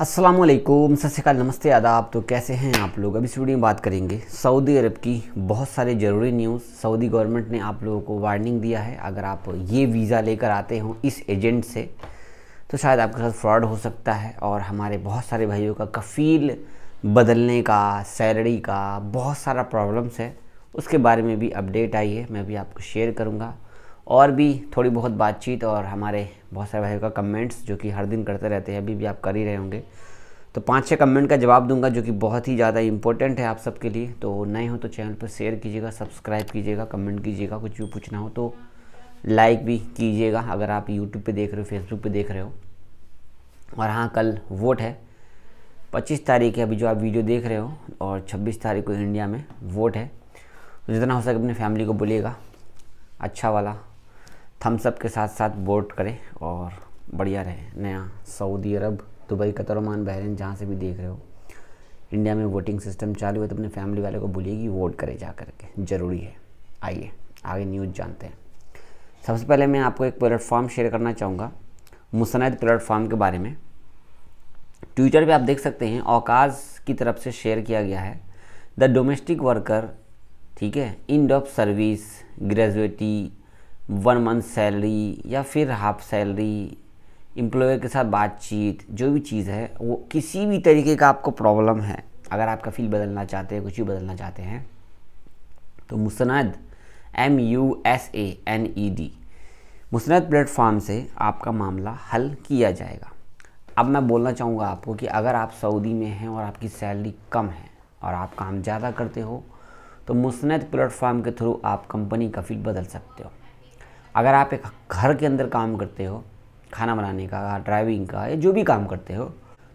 असलम सत्याकाल नमस्ते आदाब तो कैसे हैं आप लोग अभी इस वीडियो में बात करेंगे सऊदी अरब की बहुत सारे ज़रूरी न्यूज़ सऊदी गवर्नमेंट ने आप लोगों को वार्निंग दिया है अगर आप ये वीज़ा लेकर आते हो इस एजेंट से तो शायद आपके साथ फ्रॉड हो सकता है और हमारे बहुत सारे भाइयों का कफ़ील बदलने का सैलरी का बहुत सारा प्रॉब्लम्स है उसके बारे में भी अपडेट आई है मैं भी आपको शेयर करूँगा और भी थोड़ी बहुत बातचीत और हमारे बहुत सारे भाइयों का कमेंट्स जो कि हर दिन करते रहते हैं अभी भी आप कर ही रहे होंगे तो पाँच छः कमेंट का जवाब दूंगा जो कि बहुत ही ज़्यादा इंपॉर्टेंट है आप सबके लिए तो नए हो तो चैनल पर शेयर कीजिएगा सब्सक्राइब कीजिएगा कमेंट कीजिएगा कुछ भी पूछना हो तो लाइक भी कीजिएगा अगर आप यूट्यूब पर देख रहे हो फेसबुक पर देख रहे हो और हाँ कल वोट है पच्चीस तारीख है अभी जो आप वीडियो देख रहे हो और छब्बीस तारीख को इंडिया में वोट है तो जितना हो सके अपने फैमिली को बोलिएगा अच्छा वाला थम्सअप के साथ साथ वोट करें और बढ़िया रहे नया Saudi Arab Dubai Qatar Oman Bahrain जहाँ से भी देख रहे हो इंडिया में वोटिंग सिस्टम चालू है तो अपने फैमिली वाले को बोलिए कि वोट करें जा करके ज़रूरी है आइए आगे न्यूज़ जानते हैं सबसे पहले मैं आपको एक प्लेटफॉर्म शेयर करना चाहूँगा मुस्ंद प्लेटफॉर्म के बारे में ट्विटर पे आप देख सकते हैं औकाज की तरफ से शेयर किया गया है द डोमेस्टिक वर्कर ठीक है end of service gratuity one month salary या फिर हाफ सैलरी एम्प्लॉयर के साथ बातचीत जो भी चीज़ है वो किसी भी तरीके का आपको प्रॉब्लम है अगर आपका फील बदलना चाहते हैं कुछ भी बदलना चाहते हैं तो Musaned M U S A N E D Musaned platform से आपका मामला हल किया जाएगा अब मैं बोलना चाहूँगा आपको कि अगर आप सऊदी में हैं और आपकी सैलरी कम है और आप काम ज़्यादा करते हो तो मुस्ंद प्लेटफॉर्म के थ्रू आप कंपनी का फील बदल सकते हो अगर आप एक घर के अंदर काम करते हो खाना बनाने का ड्राइविंग का या जो भी काम करते हो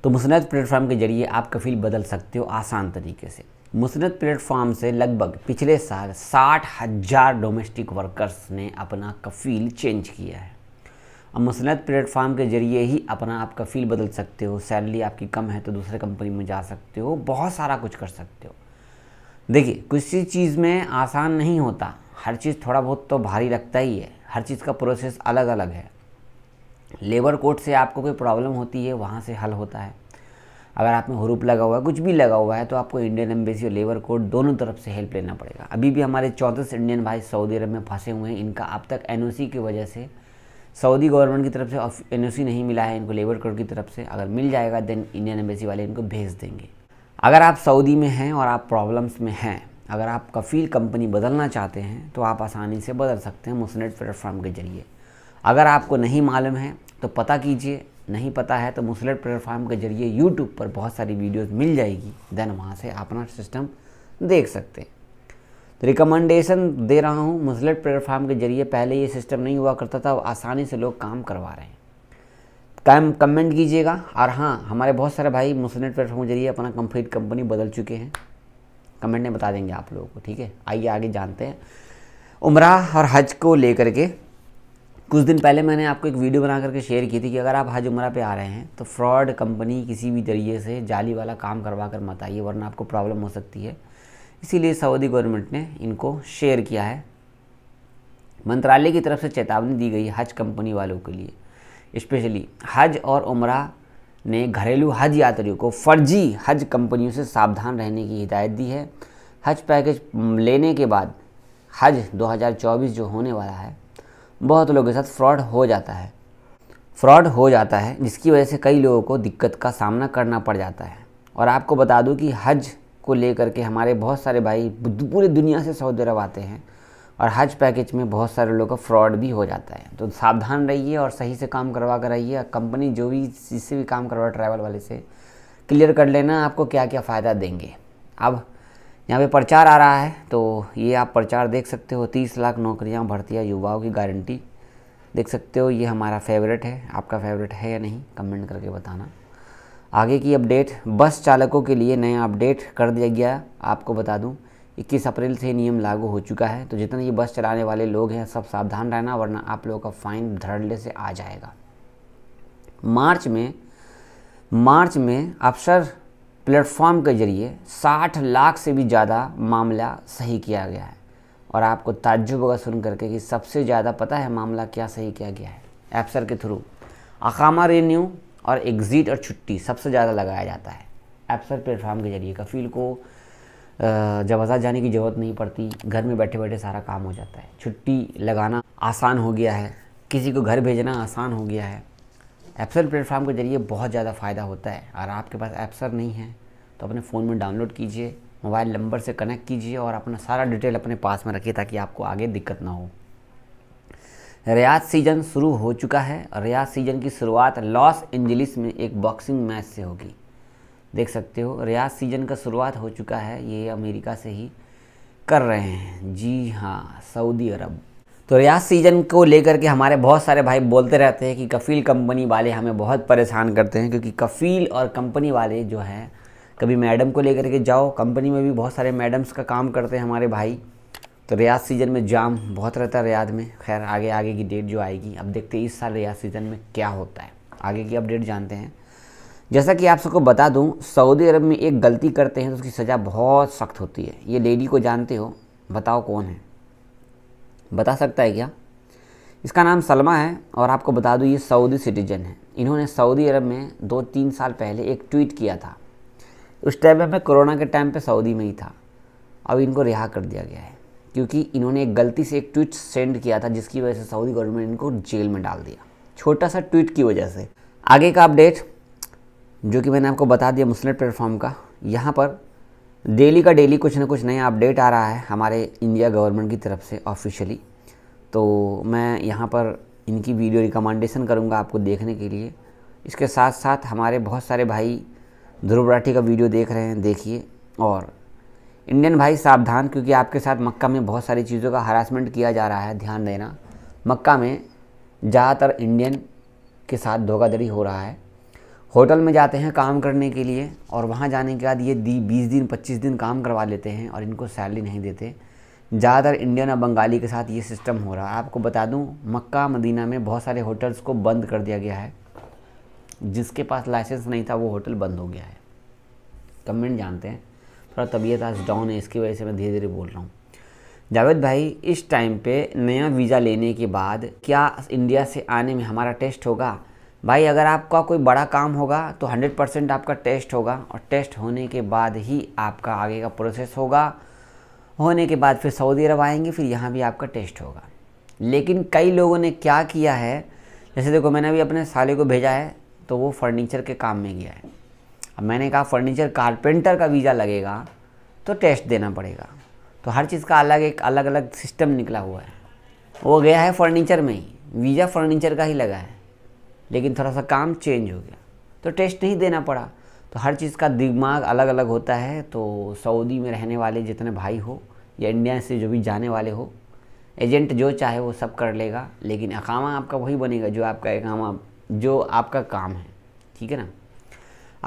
तो मुसनत प्लेटफॉर्म के ज़रिए आप कफील बदल सकते हो आसान तरीके से मुसनत प्लेटफॉर्म से लगभग पिछले साल साठ हज़ार डोमेस्टिक वर्कर्स ने अपना कफील चेंज किया है अब मुसनत प्लेटफॉर्म के ज़रिए ही अपना आप कफील बदल सकते हो सैलरी आपकी कम है तो दूसरे कंपनी में जा सकते हो बहुत सारा कुछ कर सकते हो देखिए किसी चीज़ में आसान नहीं होता हर चीज़ थोड़ा बहुत तो भारी लगता ही है हर चीज़ का प्रोसेस अलग अलग है लेबर कोर्ट से आपको कोई प्रॉब्लम होती है वहाँ से हल होता है अगर आप में हरूप लगा हुआ है कुछ भी लगा हुआ है तो आपको इंडियन एम्बेसी और लेबर कोर्ट दोनों तरफ से हेल्प लेना पड़ेगा अभी भी हमारे चौंतीस इंडियन भाई सऊदी अरब में फंसे हुए हैं इनका अब तक एन की वजह से सऊदी गवर्नमेंट की तरफ से एन नहीं मिला है इनको लेबर कोर्ट की तरफ से अगर मिल जाएगा देन इंडियन एम्बेसी वाले इनको भेज देंगे अगर आप सऊदी में हैं और आप प्रॉब्लम्स में हैं अगर आप कफ़ील कंपनी बदलना चाहते हैं तो आप आसानी से बदल सकते हैं मुसनेट प्लेटफॉर्म के ज़रिए अगर आपको नहीं मालूम है तो पता कीजिए नहीं पता है तो मुसलेट प्लेटफॉर्म के ज़रिए यूट्यूब पर बहुत सारी वीडियोज़ मिल जाएगी देन वहाँ से अपना सिस्टम देख सकते हैं तो रिकमेंडेशन दे रहा हूँ मुसलेट प्लेटफॉर्म के जरिए पहले ये सिस्टम नहीं हुआ करता था आसानी से लोग काम करवा रहे हैं कैम कमेंट कीजिएगा और हाँ हमारे बहुत सारे भाई मुसनेट प्लेटफॉर्म के जरिए अपना कंप्लीट कंपनी बदल चुके हैं कमेंट में बता देंगे आप लोगों को ठीक है आइए आगे जानते हैं उम्र और हज को लेकर के कुछ दिन पहले मैंने आपको एक वीडियो बना करके शेयर की थी कि अगर आप हज उम्रा पे आ रहे हैं तो फ्रॉड कंपनी किसी भी ज़रिए से जाली वाला काम करवा कर मत आइए वरना आपको प्रॉब्लम हो सकती है इसीलिए सऊदी गवर्नमेंट ने इनको शेयर किया है मंत्रालय की तरफ से चेतावनी दी गई हज कंपनी वालों के लिए स्पेशली हज और उम्र ने घरेलू हज यात्रियों को फर्जी हज कंपनियों से सावधान रहने की हिदायत दी है हज पैकेज लेने के बाद हज 2024 जो होने वाला है बहुत लोगों के साथ फ्रॉड हो जाता है फ्रॉड हो जाता है जिसकी वजह से कई लोगों को दिक्कत का सामना करना पड़ जाता है और आपको बता दूं कि हज को लेकर के हमारे बहुत सारे भाई पूरी दुनिया से सऊदी अरब आते हैं और हज पैकेज में बहुत सारे लोगों का फ्रॉड भी हो जाता है तो सावधान रहिए और सही से काम करवा कर रहिए कंपनी जो भी जिससे भी काम करवा ट्रैवल वाले से क्लियर कर लेना आपको क्या क्या फ़ायदा देंगे अब यहाँ पे प्रचार आ रहा है तो ये आप प्रचार देख सकते हो तीस लाख नौकरियाँ भर्तियाँ युवाओं की गारंटी देख सकते हो ये हमारा फेवरेट है आपका फेवरेट है या नहीं कमेंट करके बताना आगे की अपडेट बस चालकों के लिए नया अपडेट कर दिया गया आपको बता दूँ इक्कीस अप्रैल से नियम लागू हो चुका है तो जितने ये बस चलाने वाले लोग हैं सब सावधान रहना वरना आप लोगों का फाइन धड़ल्ले से आ जाएगा मार्च में मार्च में अफसर प्लेटफॉर्म के जरिए 60 लाख से भी ज़्यादा मामला सही किया गया है और आपको ताज्जुब होगा सुन करके कि सबसे ज़्यादा पता है मामला क्या सही किया गया है एप्सर के थ्रू अकामा रेन्यू और एग्ज़िट और छुट्टी सबसे ज़्यादा लगाया जाता है एप्सर प्लेटफॉर्म के जरिए कफील को जवाज़ा जाने की ज़रूरत नहीं पड़ती घर में बैठे बैठे सारा काम हो जाता है छुट्टी लगाना आसान हो गया है किसी को घर भेजना आसान हो गया है एप्सर प्लेटफॉर्म के ज़रिए बहुत ज़्यादा फ़ायदा होता है और आपके पास एप्सर नहीं है तो अपने फ़ोन में डाउनलोड कीजिए मोबाइल नंबर से कनेक्ट कीजिए और अपना सारा डिटेल अपने पास में रखिए ताकि आपको आगे दिक्कत ना हो रियाज सीजन शुरू हो चुका है रियाज सीजन की शुरुआत लॉस एंजलिस में एक बॉक्सिंग मैच से होगी देख सकते हो रियाज सीजन का शुरुआत हो चुका है ये अमेरिका से ही कर रहे हैं जी हाँ सऊदी अरब तो रियाज सीजन को लेकर के हमारे बहुत सारे भाई बोलते रहते हैं कि कफ़ील कंपनी वाले हमें बहुत परेशान करते हैं क्योंकि कफ़ील और कंपनी वाले जो हैं कभी मैडम को लेकर के जाओ कंपनी में भी बहुत सारे मैडम्स का काम करते हैं हमारे भाई तो रियाज सीज़न में जाम बहुत रहता है रियाज में खैर आगे आगे की डेट जो आएगी अब देखते हैं इस साल रियाज सीज़न में क्या होता है आगे की अपडेट जानते हैं जैसा कि आप सबको बता दूं सऊदी अरब में एक गलती करते हैं तो उसकी सज़ा बहुत सख्त होती है ये लेडी को जानते हो बताओ कौन है बता सकता है क्या इसका नाम सलमा है और आपको बता दूं ये सऊदी सिटीजन है इन्होंने सऊदी अरब में दो तीन साल पहले एक ट्वीट किया था उस टाइम में मैं कोरोना के टाइम पर सऊदी में ही था अब इनको रिहा कर दिया गया है क्योंकि इन्होंने एक गलती से एक ट्वीट सेंड किया था जिसकी वजह से सऊदी गवर्नमेंट इनको जेल में डाल दिया छोटा सा ट्वीट की वजह से आगे का अपडेट जो कि मैंने आपको बता दिया मुस्लिम प्लेटफॉर्म का यहाँ पर डेली का डेली कुछ ना कुछ नया अपडेट आ रहा है हमारे इंडिया गवर्नमेंट की तरफ से ऑफिशियली तो मैं यहाँ पर इनकी वीडियो रिकमेंडेशन करूँगा आपको देखने के लिए इसके साथ साथ हमारे बहुत सारे भाई ध्रुव राठी का वीडियो देख रहे हैं देखिए और इंडियन भाई सावधान क्योंकि आपके साथ मक्का में बहुत सारी चीज़ों का हरासमेंट किया जा रहा है ध्यान देना मक्का में ज़्यादातर इंडियन के साथ धोखाधड़ी हो रहा है होटल में जाते हैं काम करने के लिए और वहाँ जाने के बाद ये दी बीस दिन पच्चीस दिन काम करवा लेते हैं और इनको सैलरी नहीं देते ज़्यादातर इंडियन और बंगाली के साथ ये सिस्टम हो रहा है आपको बता दूँ मक्का मदीना में बहुत सारे होटल्स को बंद कर दिया गया है जिसके पास लाइसेंस नहीं था वो होटल बंद हो गया है कमेंट जानते हैं थोड़ा तबीयत आज डाउन है इसकी वजह से मैं धीरे धीरे बोल रहा हूँ जावेद भाई इस टाइम पे नया वीज़ा लेने के बाद क्या इंडिया से आने में हमारा टेस्ट होगा भाई अगर आपका कोई बड़ा काम होगा तो 100 परसेंट आपका टेस्ट होगा और टेस्ट होने के बाद ही आपका आगे का प्रोसेस होगा होने के बाद फिर सऊदी अरब आएंगे फिर यहाँ भी आपका टेस्ट होगा लेकिन कई लोगों ने क्या किया है जैसे देखो मैंने अभी अपने साले को भेजा है तो वो फर्नीचर के काम में गया है अब मैंने कहा फर्नीचर कारपेंटर का वीज़ा लगेगा तो टेस्ट देना पड़ेगा तो हर चीज़ का अलग एक अलग अलग सिस्टम निकला हुआ है वो गया है फर्नीचर में ही वीज़ा फर्नीचर का ही लगा है लेकिन थोड़ा सा काम चेंज हो गया तो टेस्ट नहीं देना पड़ा तो हर चीज़ का दिमाग अलग अलग होता है तो सऊदी में रहने वाले जितने भाई हो या इंडिया से जो भी जाने वाले हो एजेंट जो चाहे वो सब कर लेगा लेकिन अकामा आपका वही बनेगा जो आपका अकामा जो आपका काम है ठीक है ना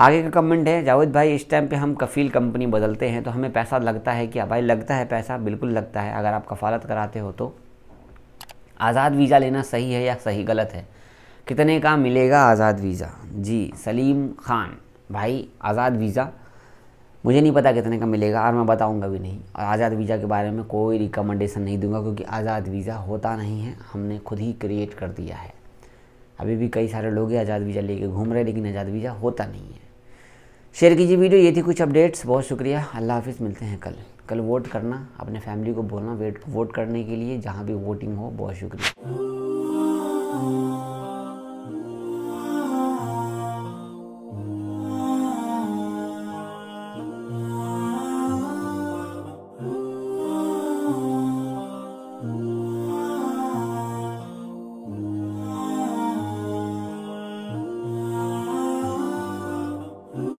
आगे का कमेंट है जावेद भाई इस टाइम पे हम कफ़ील कंपनी बदलते हैं तो हमें पैसा लगता है क्या भाई लगता है पैसा बिल्कुल लगता है अगर आप कफालत कराते हो तो आज़ाद वीज़ा लेना सही है या सही गलत है कितने का मिलेगा आज़ाद वीज़ा जी सलीम खान भाई आज़ाद वीज़ा मुझे नहीं पता कितने का मिलेगा और मैं बताऊंगा भी नहीं और आज़ाद वीज़ा के बारे में कोई रिकमेंडेशन नहीं दूंगा क्योंकि आज़ाद वीज़ा होता नहीं है हमने खुद ही क्रिएट कर दिया है अभी भी कई सारे लोग आज़ाद वीज़ा लेके घूम रहे लेकिन आज़ाद वीज़ा होता नहीं है शेयर कीजिए वीडियो ये थी कुछ अपडेट्स बहुत शुक्रिया अल्लाह हाफिज़ मिलते हैं कल कल वोट करना अपने फैमिली को बोलना वेट वोट करने के लिए जहाँ भी वोटिंग हो बहुत शुक्रिया